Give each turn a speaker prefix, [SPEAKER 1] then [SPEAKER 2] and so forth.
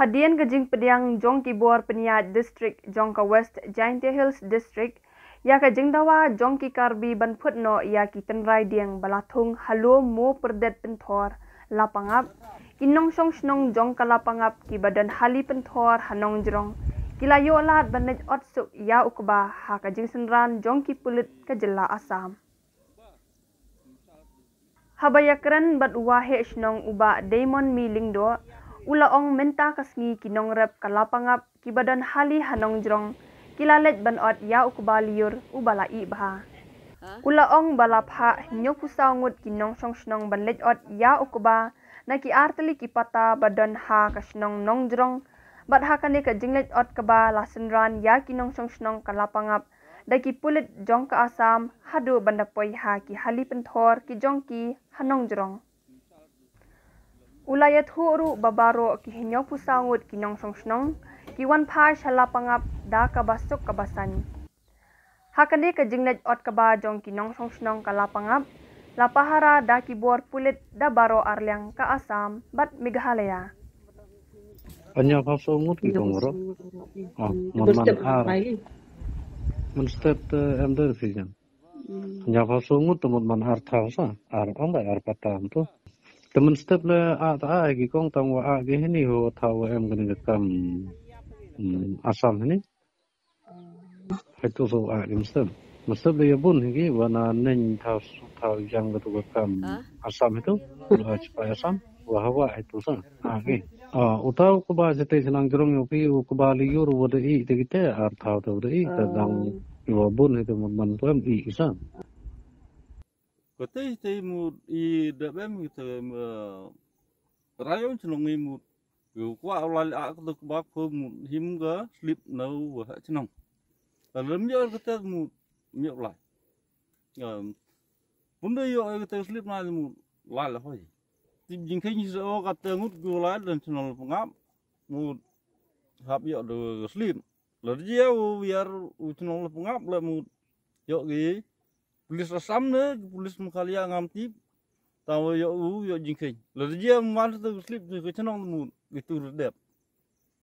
[SPEAKER 1] Hadian gejing pediang jong ki buar peniat distrik jong ka west Giant Hills district ya ka jing dawa jong karbi ban phut no ki ten rai dieng balathung halo mo perdet penthor lapangap kinong song snong jong ka lapangap ki badan hali penthor hanong jrong kila yo lat banet otsu ia ya ukba ha ka jing senran jong pulit pulut ka jella asam Habayakran bat wahe snong uba Damon Milingdo, ulaong menta kasmi kinong rep kalapangap kibadan hali hanong jrong kilalet banot ya ukubaliur ubala ibha. Ulaong balapha nyokusangut kinong songsnong banlet ot ya ukba na ki artli kipata badan ha kasnong nong jrong bat ha kane ka jinglet ot kaba lasenran ya kinong songsnong kalapangap da ki pulit jong ka asam hadu bandapoy ha ki hali penthor ki jong ki hanong jrong ulayat huru babaro ki hinyaw pusangut ki nongsongsnong ki wan phar shala pangap da kabasuk kabasan hakande ka jingnet ot kaba jong ki nongsongsnong kala pangap lapahara da ki bor pulit da baro arliang ka asam bat migahalaya
[SPEAKER 2] anya ka songut ki dongro ah mon har mon step ender filian anya ka songut mon man har thausa ar ongai ar patam to Teman step le a ah, ta a ah, gi kong tang wa a ah, gi ni ho tha wa em gani ga kam asam ni hmm. Itu so a gi step ma step le yabun gi wa na su tha yang ga to kam ha? asam itu. lu ha asam wa ha wa ha to so a gi a u ta ko ba je te chi nang i te gi te ar tha to de i ta dang yabun he to i sam
[SPEAKER 3] ก็ตีตีมูดอีเดบมีเธอมรายอนชนงีมูดกูว่าเอาลายอะก็ตกบักเพิ่มมูดหิมก็สลิปนาววะชนงแต่เริ่มเยอะก็เตมูดเมียบไหลเออปุ่นได้เยอะก็เตสลิปนายมูดลายละห้อยติยิงแค่ยิงโอกัดเตงุดกูลายเดินชนงงับมูดหับเยอะดูสลิปแล้วเยอะวิญญาณอุชนงงับแล้วมูดเยอะกี่ polis rasam ne polis mukalia ngam tip tawo yo ya u yo ya jingkhing lo lah, dia man tu slip tu ke chanong mu gitu rdep